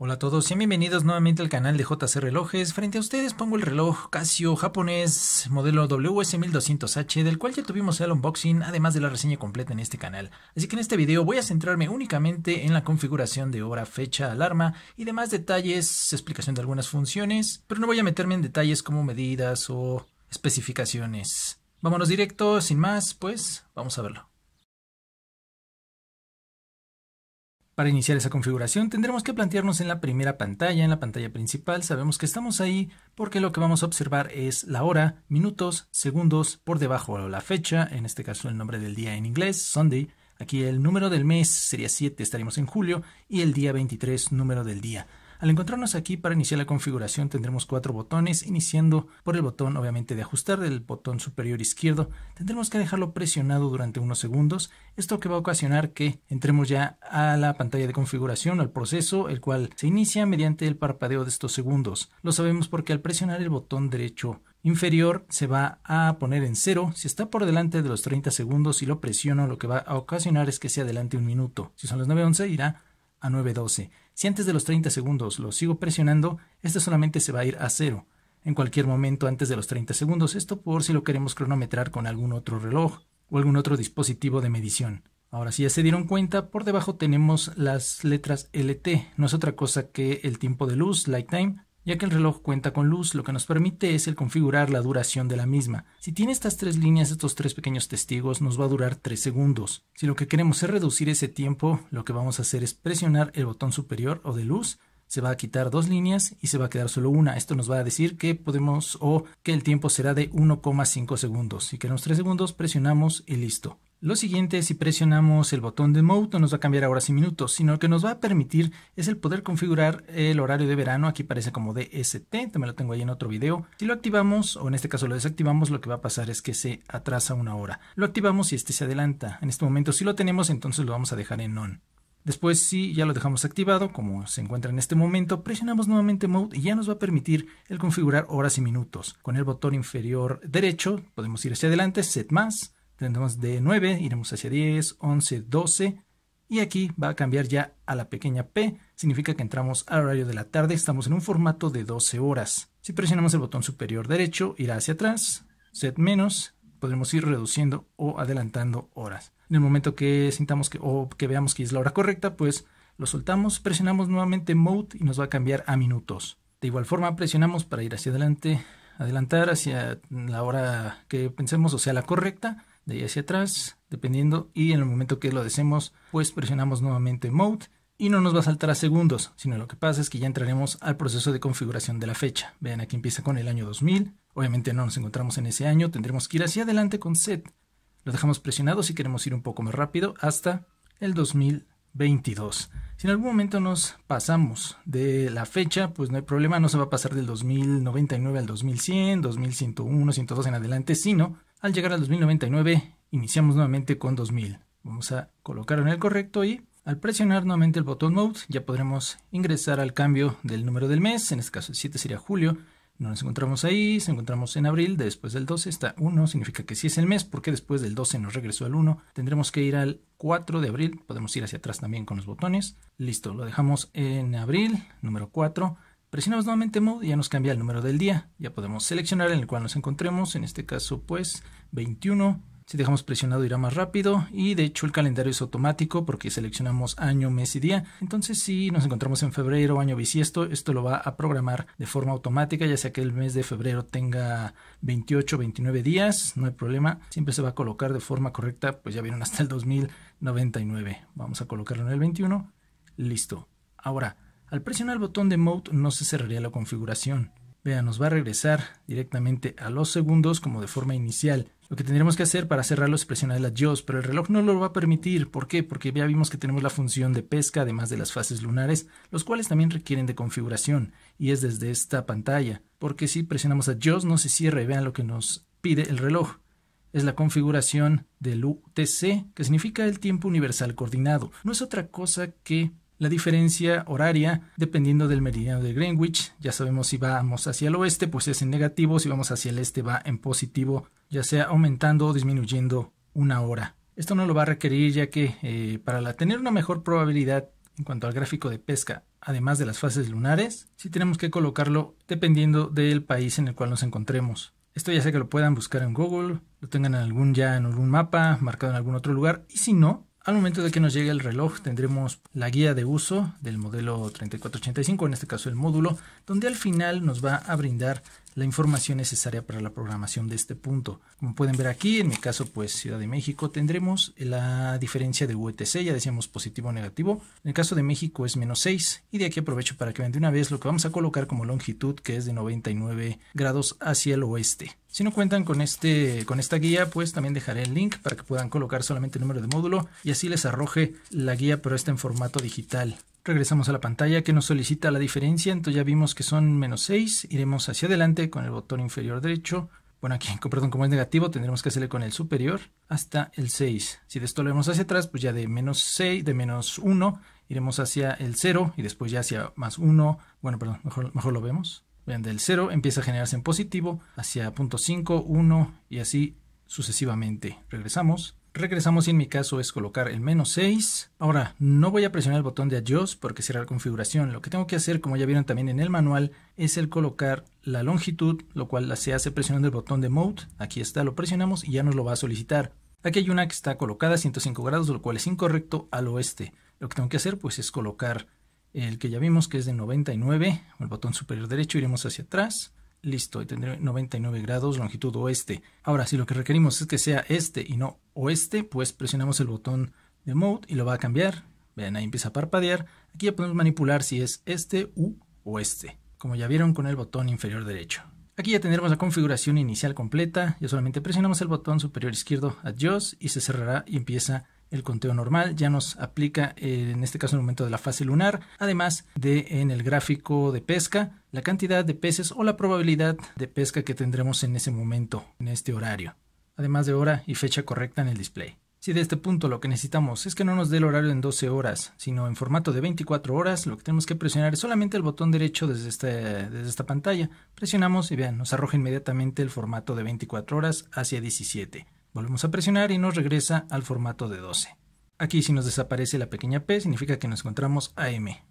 Hola a todos, y bienvenidos nuevamente al canal de JC Relojes. Frente a ustedes pongo el reloj Casio japonés modelo WS1200H, del cual ya tuvimos el unboxing, además de la reseña completa en este canal. Así que en este video voy a centrarme únicamente en la configuración de hora, fecha, alarma y demás detalles, explicación de algunas funciones, pero no voy a meterme en detalles como medidas o especificaciones. Vámonos directo, sin más, pues vamos a verlo. Para iniciar esa configuración tendremos que plantearnos en la primera pantalla, en la pantalla principal, sabemos que estamos ahí porque lo que vamos a observar es la hora, minutos, segundos, por debajo la fecha, en este caso el nombre del día en inglés, Sunday, aquí el número del mes sería 7, estaríamos en julio, y el día 23, número del día. Al encontrarnos aquí para iniciar la configuración tendremos cuatro botones, iniciando por el botón obviamente de ajustar del botón superior izquierdo. Tendremos que dejarlo presionado durante unos segundos, esto que va a ocasionar que entremos ya a la pantalla de configuración, al proceso, el cual se inicia mediante el parpadeo de estos segundos. Lo sabemos porque al presionar el botón derecho inferior se va a poner en cero. Si está por delante de los 30 segundos y lo presiono, lo que va a ocasionar es que se adelante un minuto. Si son las 9.11 irá a 9.12. Si antes de los 30 segundos lo sigo presionando, este solamente se va a ir a cero. En cualquier momento antes de los 30 segundos, esto por si lo queremos cronometrar con algún otro reloj o algún otro dispositivo de medición. Ahora, si ya se dieron cuenta, por debajo tenemos las letras LT, no es otra cosa que el tiempo de luz, light time, ya que el reloj cuenta con luz, lo que nos permite es el configurar la duración de la misma. Si tiene estas tres líneas, estos tres pequeños testigos, nos va a durar tres segundos. Si lo que queremos es reducir ese tiempo, lo que vamos a hacer es presionar el botón superior o de luz, se va a quitar dos líneas y se va a quedar solo una. Esto nos va a decir que podemos o que el tiempo será de 1,5 segundos. Si queremos 3 segundos, presionamos y listo. Lo siguiente, si presionamos el botón de Mode, no nos va a cambiar a horas y minutos, sino que nos va a permitir es el poder configurar el horario de verano. Aquí parece como DST, también lo tengo ahí en otro video. Si lo activamos, o en este caso lo desactivamos, lo que va a pasar es que se atrasa una hora. Lo activamos y este se adelanta. En este momento, si lo tenemos, entonces lo vamos a dejar en On. Después, si ya lo dejamos activado, como se encuentra en este momento, presionamos nuevamente Mode y ya nos va a permitir el configurar horas y minutos. Con el botón inferior derecho podemos ir hacia adelante, Set más, Tendremos de 9, iremos hacia 10, 11, 12. Y aquí va a cambiar ya a la pequeña P. Significa que entramos al horario de la tarde. Estamos en un formato de 12 horas. Si presionamos el botón superior derecho, irá hacia atrás. Set menos. Podremos ir reduciendo o adelantando horas. En el momento que sintamos que o que veamos que es la hora correcta, pues lo soltamos, presionamos nuevamente mode y nos va a cambiar a minutos. De igual forma presionamos para ir hacia adelante, adelantar hacia la hora que pensemos, o sea, la correcta de ahí hacia atrás, dependiendo, y en el momento que lo deseemos, pues presionamos nuevamente Mode y no nos va a saltar a segundos, sino lo que pasa es que ya entraremos al proceso de configuración de la fecha. Vean, aquí empieza con el año 2000, obviamente no nos encontramos en ese año, tendremos que ir hacia adelante con set. Lo dejamos presionado si queremos ir un poco más rápido hasta el 2022. Si en algún momento nos pasamos de la fecha, pues no hay problema, no se va a pasar del 2099 al 2100, 2101, 102 en adelante, sino al llegar al 2099, iniciamos nuevamente con 2000. Vamos a colocar en el correcto y al presionar nuevamente el botón Mode ya podremos ingresar al cambio del número del mes, en este caso el 7 sería julio, no nos encontramos ahí, se encontramos en abril, después del 12 está 1, significa que sí es el mes, porque después del 12 nos regresó al 1, tendremos que ir al 4 de abril, podemos ir hacia atrás también con los botones, listo, lo dejamos en abril, número 4, Presionamos nuevamente Mode y ya nos cambia el número del día. Ya podemos seleccionar en el cual nos encontremos, en este caso pues 21. Si dejamos presionado irá más rápido y de hecho el calendario es automático porque seleccionamos año, mes y día. Entonces si nos encontramos en febrero, año bisiesto, esto lo va a programar de forma automática, ya sea que el mes de febrero tenga 28, o 29 días, no hay problema, siempre se va a colocar de forma correcta, pues ya vieron hasta el 2099. Vamos a colocarlo en el 21, listo. Ahora, al presionar el botón de Mode no se cerraría la configuración. Vean, nos va a regresar directamente a los segundos como de forma inicial. Lo que tendríamos que hacer para cerrarlo es presionar el Adjust, pero el reloj no lo va a permitir. ¿Por qué? Porque ya vimos que tenemos la función de pesca, además de las fases lunares, los cuales también requieren de configuración, y es desde esta pantalla. Porque si presionamos JOS no se cierra y vean lo que nos pide el reloj. Es la configuración del UTC, que significa el tiempo universal coordinado. No es otra cosa que la diferencia horaria dependiendo del meridiano de Greenwich. Ya sabemos si vamos hacia el oeste, pues es en negativo, si vamos hacia el este va en positivo, ya sea aumentando o disminuyendo una hora. Esto no lo va a requerir ya que eh, para tener una mejor probabilidad en cuanto al gráfico de pesca, además de las fases lunares, sí tenemos que colocarlo dependiendo del país en el cual nos encontremos. Esto ya sé que lo puedan buscar en Google, lo tengan en algún ya en algún mapa, marcado en algún otro lugar, y si no, al momento de que nos llegue el reloj tendremos la guía de uso del modelo 3485, en este caso el módulo, donde al final nos va a brindar la información necesaria para la programación de este punto. Como pueden ver aquí, en mi caso pues Ciudad de México, tendremos la diferencia de UTC, e ya decíamos positivo o negativo. En el caso de México es menos 6 y de aquí aprovecho para que vean de una vez lo que vamos a colocar como longitud que es de 99 grados hacia el oeste. Si no cuentan con, este, con esta guía, pues también dejaré el link para que puedan colocar solamente el número de módulo y así les arroje la guía, pero está en formato digital. Regresamos a la pantalla que nos solicita la diferencia, entonces ya vimos que son menos 6, iremos hacia adelante con el botón inferior derecho, bueno aquí, perdón, como es negativo tendremos que hacerle con el superior hasta el 6, si de esto lo vemos hacia atrás pues ya de menos 6, de menos 1 iremos hacia el 0 y después ya hacia más 1, bueno perdón, mejor, lo vemos, vean del 0 empieza a generarse en positivo hacia punto .5, 1 y así sucesivamente, regresamos Regresamos y en mi caso es colocar el menos 6. Ahora, no voy a presionar el botón de Adjust porque será la configuración. Lo que tengo que hacer, como ya vieron también en el manual, es el colocar la longitud, lo cual se hace presionando el botón de mode. Aquí está, lo presionamos y ya nos lo va a solicitar. Aquí hay una que está colocada a 105 grados, lo cual es incorrecto al oeste. Lo que tengo que hacer pues es colocar el que ya vimos que es de 99, el botón superior derecho, iremos hacia atrás Listo, y tendré 99 grados longitud oeste. Ahora, si lo que requerimos es que sea este y no oeste, pues presionamos el botón de Mode y lo va a cambiar. Vean, ahí empieza a parpadear. Aquí ya podemos manipular si es este u oeste, como ya vieron con el botón inferior derecho. Aquí ya tendremos la configuración inicial completa. Ya solamente presionamos el botón superior izquierdo Adjust y se cerrará y empieza a el conteo normal, ya nos aplica eh, en este caso el momento de la fase lunar, además de en el gráfico de pesca, la cantidad de peces o la probabilidad de pesca que tendremos en ese momento, en este horario, además de hora y fecha correcta en el display. Si de este punto lo que necesitamos es que no nos dé el horario en 12 horas, sino en formato de 24 horas, lo que tenemos que presionar es solamente el botón derecho desde, este, desde esta pantalla. Presionamos y vean, nos arroja inmediatamente el formato de 24 horas hacia 17. Volvemos a presionar y nos regresa al formato de 12. Aquí si nos desaparece la pequeña p significa que nos encontramos a m.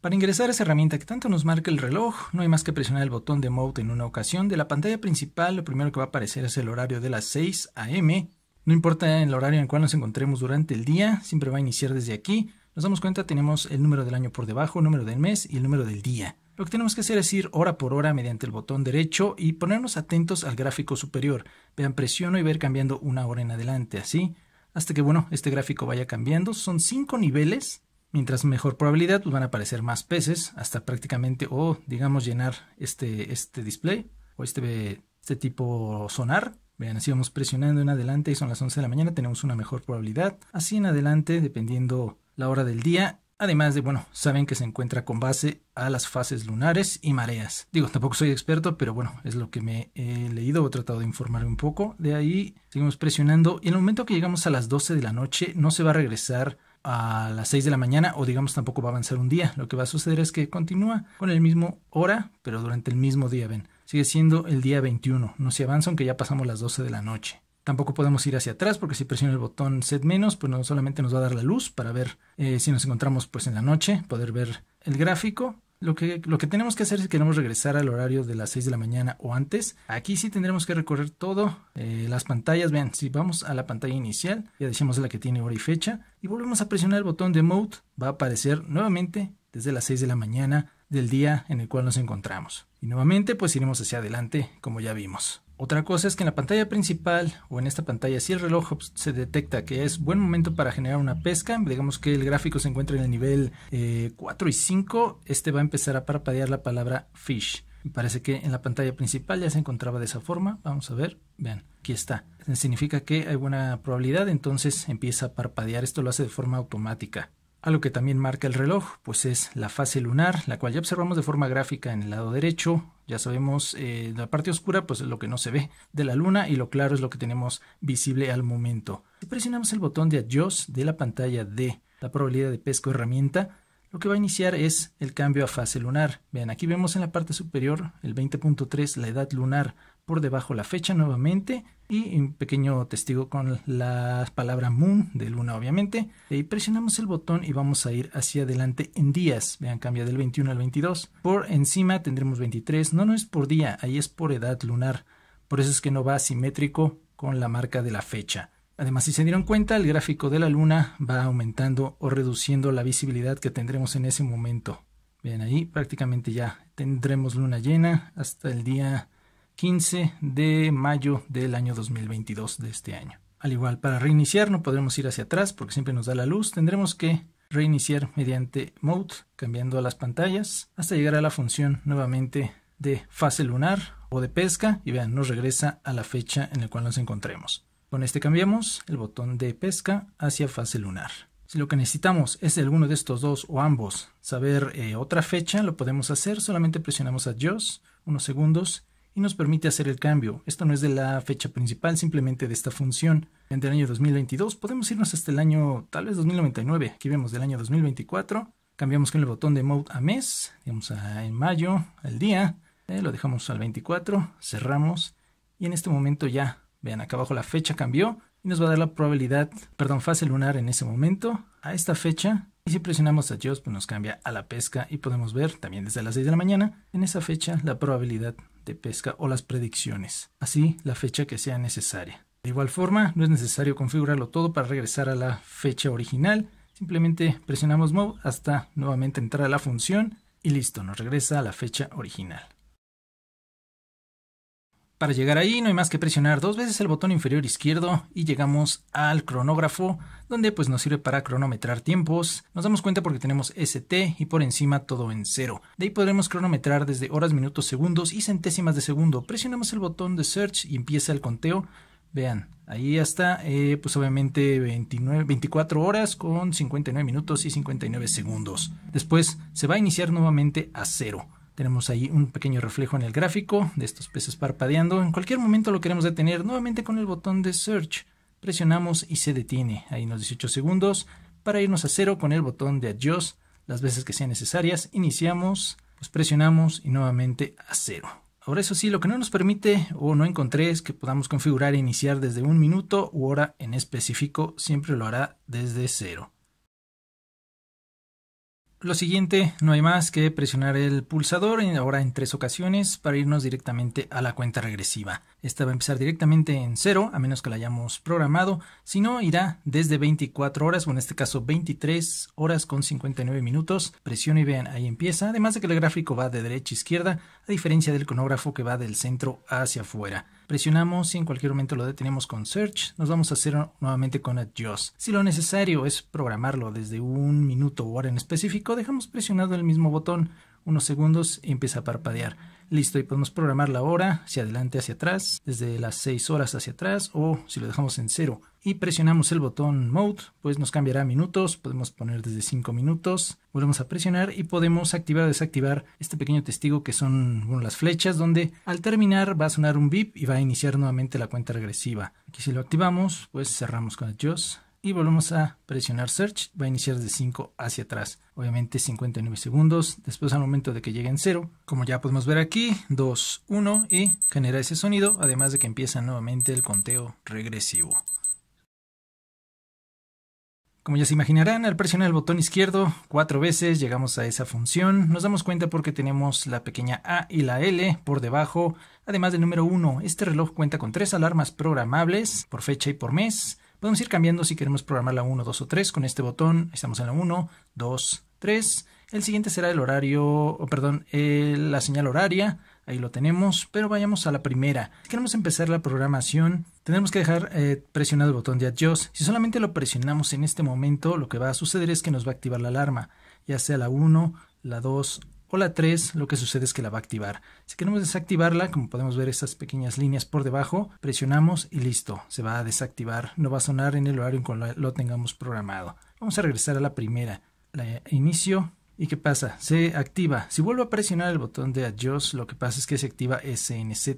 Para ingresar a esa herramienta que tanto nos marca el reloj, no hay más que presionar el botón de Mode en una ocasión. De la pantalla principal, lo primero que va a aparecer es el horario de las 6 a.m. No importa el horario en el cual nos encontremos durante el día, siempre va a iniciar desde aquí. Nos damos cuenta, tenemos el número del año por debajo, el número del mes y el número del día. Lo que tenemos que hacer es ir hora por hora mediante el botón derecho y ponernos atentos al gráfico superior. Vean, presiono y ver cambiando una hora en adelante, así, hasta que, bueno, este gráfico vaya cambiando. Son cinco niveles. Mientras mejor probabilidad, pues van a aparecer más peces hasta prácticamente, o digamos, llenar este, este display o este, este tipo sonar. Vean, así vamos presionando en adelante y son las 11 de la mañana, tenemos una mejor probabilidad. Así en adelante, dependiendo la hora del día Además de, bueno, saben que se encuentra con base a las fases lunares y mareas. Digo, tampoco soy experto, pero bueno, es lo que me he leído, he tratado de informar un poco. De ahí seguimos presionando y en el momento que llegamos a las 12 de la noche no se va a regresar a las 6 de la mañana o digamos tampoco va a avanzar un día. Lo que va a suceder es que continúa con el mismo hora, pero durante el mismo día, ven. Sigue siendo el día 21, no se avanza aunque ya pasamos las 12 de la noche. Tampoco podemos ir hacia atrás porque si presiono el botón set menos, pues no solamente nos va a dar la luz para ver eh, si nos encontramos pues en la noche, poder ver el gráfico. Lo que, lo que tenemos que hacer si queremos regresar al horario de las 6 de la mañana o antes, aquí sí tendremos que recorrer todo. Eh, las pantallas, vean, si vamos a la pantalla inicial, ya decimos la que tiene hora y fecha, y volvemos a presionar el botón de mode, va a aparecer nuevamente desde las 6 de la mañana del día en el cual nos encontramos. Y nuevamente pues iremos hacia adelante como ya vimos. Otra cosa es que en la pantalla principal o en esta pantalla si el reloj se detecta que es buen momento para generar una pesca, digamos que el gráfico se encuentra en el nivel 4 eh, y 5, este va a empezar a parpadear la palabra fish. Me Parece que en la pantalla principal ya se encontraba de esa forma. Vamos a ver. Vean, aquí está. Significa que hay buena probabilidad, entonces empieza a parpadear. Esto lo hace de forma automática. Algo que también marca el reloj, pues es la fase lunar, la cual ya observamos de forma gráfica en el lado derecho. Ya sabemos, eh, la parte oscura, pues es lo que no se ve de la luna y lo claro es lo que tenemos visible al momento. Si presionamos el botón de Adjust de la pantalla de la probabilidad de pesco herramienta, lo que va a iniciar es el cambio a fase lunar. Vean, aquí vemos en la parte superior el 20.3, la edad lunar por debajo la fecha nuevamente y un pequeño testigo con la palabra moon de luna obviamente y presionamos el botón y vamos a ir hacia adelante en días vean cambia del 21 al 22 por encima tendremos 23 no no es por día ahí es por edad lunar por eso es que no va simétrico con la marca de la fecha Además, si se dieron cuenta, el gráfico de la luna va aumentando o reduciendo la visibilidad que tendremos en ese momento. Vean ahí, prácticamente ya tendremos luna llena hasta el día 15 de mayo del año 2022 de este año. Al igual, para reiniciar no podremos ir hacia atrás porque siempre nos da la luz. Tendremos que reiniciar mediante mode, cambiando las pantallas, hasta llegar a la función nuevamente de fase lunar o de pesca y vean, nos regresa a la fecha en la cual nos encontremos. Con este cambiamos el botón de pesca hacia fase lunar. Si lo que necesitamos es alguno de estos dos o ambos, saber eh, otra fecha, lo podemos hacer, solamente presionamos a unos segundos y nos permite hacer el cambio. Esto no es de la fecha principal, simplemente de esta función. Entre el año 2022 podemos irnos hasta el año tal vez 2099. Aquí vemos del año 2024. Cambiamos con el botón de mode a mes, digamos a, en mayo, al día. Eh, lo dejamos al 24, cerramos y en este momento ya, vean acá abajo la fecha cambió y nos va a dar la probabilidad, perdón, fase lunar en ese momento a esta fecha y si presionamos adjust pues nos cambia a la pesca y podemos ver también desde las 6 de la mañana en esa fecha la probabilidad de pesca o las predicciones, así la fecha que sea necesaria. De igual forma, no es necesario configurarlo todo para regresar a la fecha original, simplemente presionamos Move hasta nuevamente entrar a la función y listo, nos regresa a la fecha original. Para llegar ahí no hay más que presionar dos veces el botón inferior izquierdo y llegamos al cronógrafo, donde pues nos sirve para cronometrar tiempos. Nos damos cuenta porque tenemos ST y por encima todo en cero. De ahí podremos cronometrar desde horas, minutos, segundos y centésimas de segundo. Presionamos el botón de search y empieza el conteo. Vean, ahí está eh, pues obviamente 24 horas con 59 minutos y 59 segundos. Después se va a iniciar nuevamente a cero. Tenemos ahí un pequeño reflejo en el gráfico de estos peces parpadeando. En cualquier momento lo queremos detener nuevamente con el botón de Search. Presionamos y se detiene ahí unos 18 segundos. Para irnos a cero con el botón de Adjust las veces que sean necesarias. Iniciamos, pues presionamos y nuevamente a cero. Ahora eso sí, lo que no nos permite o no encontré es que podamos configurar e iniciar desde un minuto u hora en específico. Siempre lo hará desde cero. Lo siguiente, no hay más que presionar el pulsador ahora en tres ocasiones para irnos directamente a la cuenta regresiva. Esta va a empezar directamente en cero, a menos que la hayamos programado, si no irá desde 24 horas o en este caso 23 horas con 59 minutos. Presiono y vean, ahí empieza, además de que el gráfico va de derecha a izquierda, a diferencia del cronógrafo que va del centro hacia afuera presionamos y en cualquier momento lo detenemos con search, nos vamos a hacer nuevamente con adjust. Si lo necesario es programarlo desde un minuto o hora en específico, dejamos presionado el mismo botón unos segundos y empieza a parpadear. Listo, y podemos programar la hora hacia adelante, hacia atrás, desde las 6 horas hacia atrás o si lo dejamos en cero y presionamos el botón Mode, pues nos cambiará minutos, podemos poner desde 5 minutos, volvemos a presionar y podemos activar o desactivar este pequeño testigo que son las flechas donde al terminar va a sonar un beep y va a iniciar nuevamente la cuenta regresiva. Aquí si lo activamos, pues cerramos con Adjust y volvemos a presionar Search, va a iniciar de 5 hacia atrás, obviamente 59 segundos, después al momento de que llegue en 0, como ya podemos ver aquí, 2, 1 y genera ese sonido, además de que empieza nuevamente el conteo regresivo. Como ya se imaginarán, al presionar el botón izquierdo cuatro veces llegamos a esa función. Nos damos cuenta porque tenemos la pequeña A y la L por debajo, además del número 1. Este reloj cuenta con tres alarmas programables por fecha y por mes. Podemos ir cambiando si queremos programar la 1, 2 o 3 con este botón. Estamos en la 1, 2, 3. El siguiente será el horario, o perdón, eh, la señal horaria. Ahí lo tenemos, pero vayamos a la primera. Si Queremos empezar la programación. Tenemos que dejar eh, presionado el botón de Adjust. Si solamente lo presionamos en este momento, lo que va a suceder es que nos va a activar la alarma, ya sea la 1, la 2 o la 3, lo que sucede es que la va a activar. Si queremos desactivarla, como podemos ver estas pequeñas líneas por debajo, presionamos y listo, se va a desactivar, no va a sonar en el horario en que lo tengamos programado. Vamos a regresar a la primera. La inicio, ¿Y qué pasa? Se activa. Si vuelvo a presionar el botón de Adjust, lo que pasa es que se activa SNZ.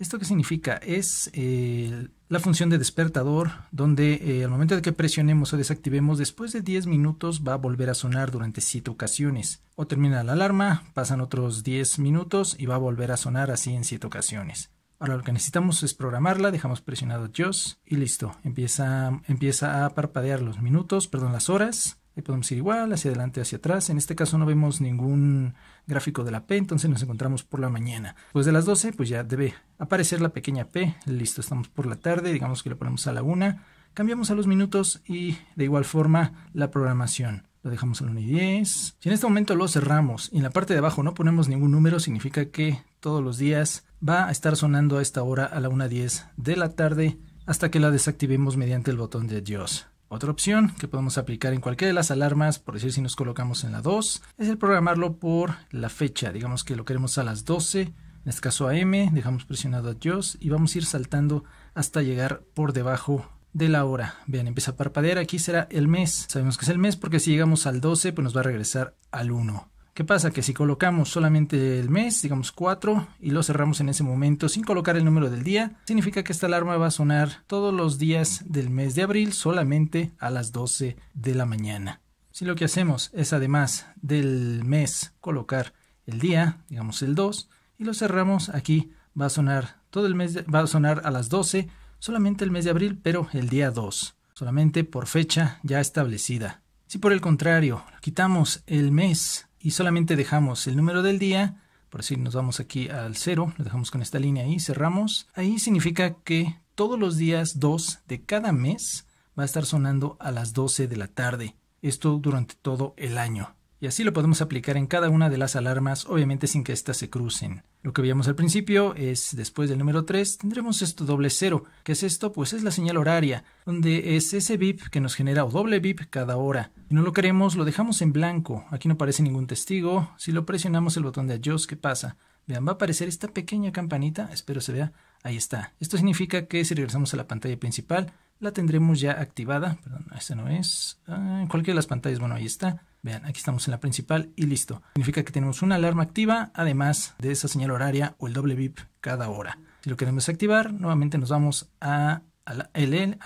¿Esto qué significa? Es eh, la función de despertador, donde eh, al momento de que presionemos o desactivemos, después de 10 minutos va a volver a sonar durante 7 ocasiones. O termina la alarma, pasan otros 10 minutos y va a volver a sonar así en 7 ocasiones. Ahora lo que necesitamos es programarla, dejamos presionado Adjust y listo. Empieza, empieza a parpadear los minutos, perdón, las horas Ahí podemos ir igual, hacia adelante, hacia atrás. En este caso no vemos ningún gráfico de la P, entonces nos encontramos por la mañana. Pues de las 12, pues ya debe aparecer la pequeña P. Listo, estamos por la tarde, digamos que le ponemos a la 1. Cambiamos a los minutos y de igual forma la programación. Lo dejamos a la 1 y 10. Si en este momento lo cerramos y en la parte de abajo no ponemos ningún número, significa que todos los días va a estar sonando a esta hora a la 1.10 de la tarde hasta que la desactivemos mediante el botón de Adiós. Otra opción que podemos aplicar en cualquiera de las alarmas, por decir si nos colocamos en la 2, es el programarlo por la fecha. Digamos que lo queremos a las 12, en este caso a M, dejamos presionado Adiós y vamos a ir saltando hasta llegar por debajo de la hora. Vean, empieza a parpadear, aquí será el mes. Sabemos que es el mes porque si llegamos al 12, pues nos va a regresar al 1. ¿Qué pasa? Que si colocamos solamente el mes, digamos 4, y lo cerramos en ese momento sin colocar el número del día, significa que esta alarma va a sonar todos los días del mes de abril solamente a las 12 de la mañana. Si lo que hacemos es además del mes colocar el día, digamos el 2, y lo cerramos aquí, va a sonar todo el mes, va a sonar a las 12 solamente el mes de abril, pero el día 2, solamente por fecha ya establecida. Si por el contrario quitamos el mes y solamente dejamos el número del día, por así nos vamos aquí al 0, lo dejamos con esta línea y cerramos. Ahí significa que todos los días 2 de cada mes va a estar sonando a las 12 de la tarde. Esto durante todo el año. Y así lo podemos aplicar en cada una de las alarmas, obviamente sin que éstas se crucen. Lo que veíamos al principio es, después del número 3, tendremos esto doble cero. ¿Qué es esto? Pues es la señal horaria, donde es ese bip que nos genera o doble bip cada hora. Si no lo queremos, lo dejamos en blanco. Aquí no aparece ningún testigo. Si lo presionamos el botón de adjust, ¿qué pasa? Vean, va a aparecer esta pequeña campanita. Espero se vea. Ahí está. Esto significa que si regresamos a la pantalla principal, la tendremos ya activada. Perdón, esta no es. Ah, en cualquiera de las pantallas, bueno, ahí está Vean, aquí estamos en la principal y listo. Significa que tenemos una alarma activa, además de esa señal horaria o el doble bip cada hora. Si lo queremos desactivar, nuevamente nos vamos a, a L,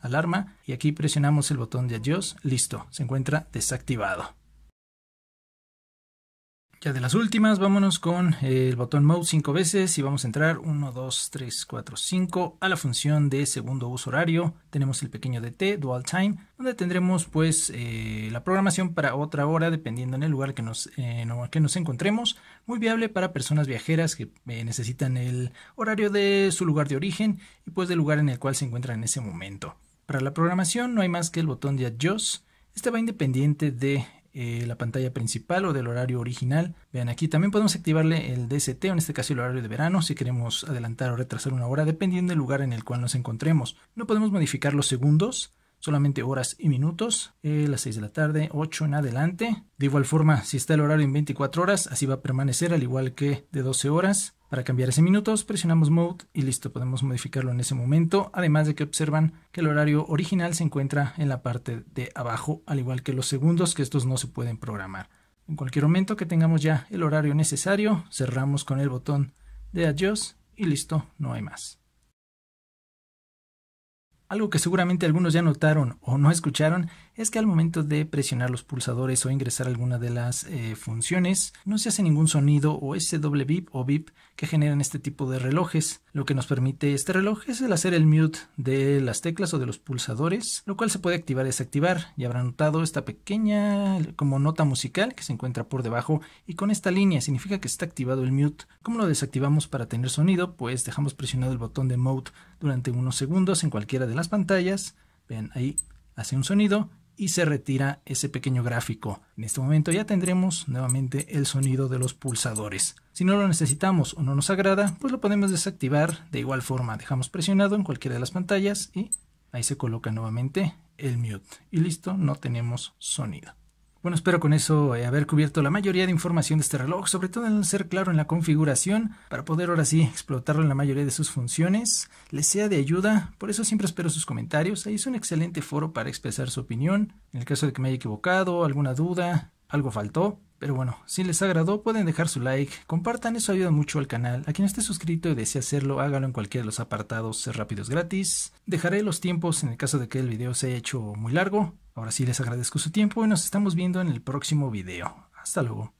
alarma, y aquí presionamos el botón de adiós, listo, se encuentra desactivado. Ya de las últimas, vámonos con eh, el botón Mode 5 veces y vamos a entrar 1, 2, 3, 4, 5 a la función de segundo uso horario. Tenemos el pequeño DT, Dual Time, donde tendremos pues eh, la programación para otra hora dependiendo en el lugar que nos, en eh, que nos encontremos. Muy viable para personas viajeras que necesitan el horario de su lugar de origen y pues del lugar en el cual se encuentran en ese momento. Para la programación no hay más que el botón de Adjust. Este va independiente de eh, la pantalla principal o del horario original. Vean aquí, también podemos activarle el DST, en este caso el horario de verano, si queremos adelantar o retrasar una hora, dependiendo del lugar en el cual nos encontremos. No podemos modificar los segundos, solamente horas y minutos, eh, las 6 de la tarde, 8 en adelante. De igual forma, si está el horario en 24 horas, así va a permanecer, al igual que de 12 horas. Para cambiar ese minutos presionamos Mode y listo, podemos modificarlo en ese momento, además de que observan que el horario original se encuentra en la parte de abajo, al igual que los segundos, que estos no se pueden programar. En cualquier momento que tengamos ya el horario necesario, cerramos con el botón de ADJUST y listo, no hay más. Algo que seguramente algunos ya notaron o no escucharon es que al momento de presionar los pulsadores o ingresar alguna de las eh, funciones, no se hace ningún sonido o ese doble bip o bip que generan este tipo de relojes. Lo que nos permite este reloj es el hacer el mute de las teclas o de los pulsadores, lo cual se puede activar y desactivar. Ya habrán notado esta pequeña como nota musical que se encuentra por debajo y con esta línea significa que está activado el mute. ¿Cómo lo desactivamos para tener sonido? Pues dejamos presionado el botón de mode durante unos segundos en cualquiera de las pantallas. Vean, ahí hace un sonido y se retira ese pequeño gráfico. En este momento ya tendremos nuevamente el sonido de los pulsadores. Si no lo necesitamos o no nos agrada, pues lo podemos desactivar de igual forma. Dejamos presionado en cualquiera de las pantallas y ahí se coloca nuevamente el mute. Y listo, no tenemos sonido. Bueno, espero con eso eh, haber cubierto la mayoría de información de este reloj, sobre todo en ser claro en la configuración, para poder ahora sí explotarlo en la mayoría de sus funciones, les sea de ayuda, por eso siempre espero sus comentarios, ahí es un excelente foro para expresar su opinión, en el caso de que me haya equivocado, alguna duda, algo faltó, pero bueno, si les agradó pueden dejar su like, compartan, eso ayuda mucho al canal. A quien esté suscrito y desee hacerlo, hágalo en cualquiera de los apartados, rápidos gratis. Dejaré los tiempos en el caso de que el video haya hecho muy largo, Ahora sí les agradezco su tiempo y nos estamos viendo en el próximo video. Hasta luego.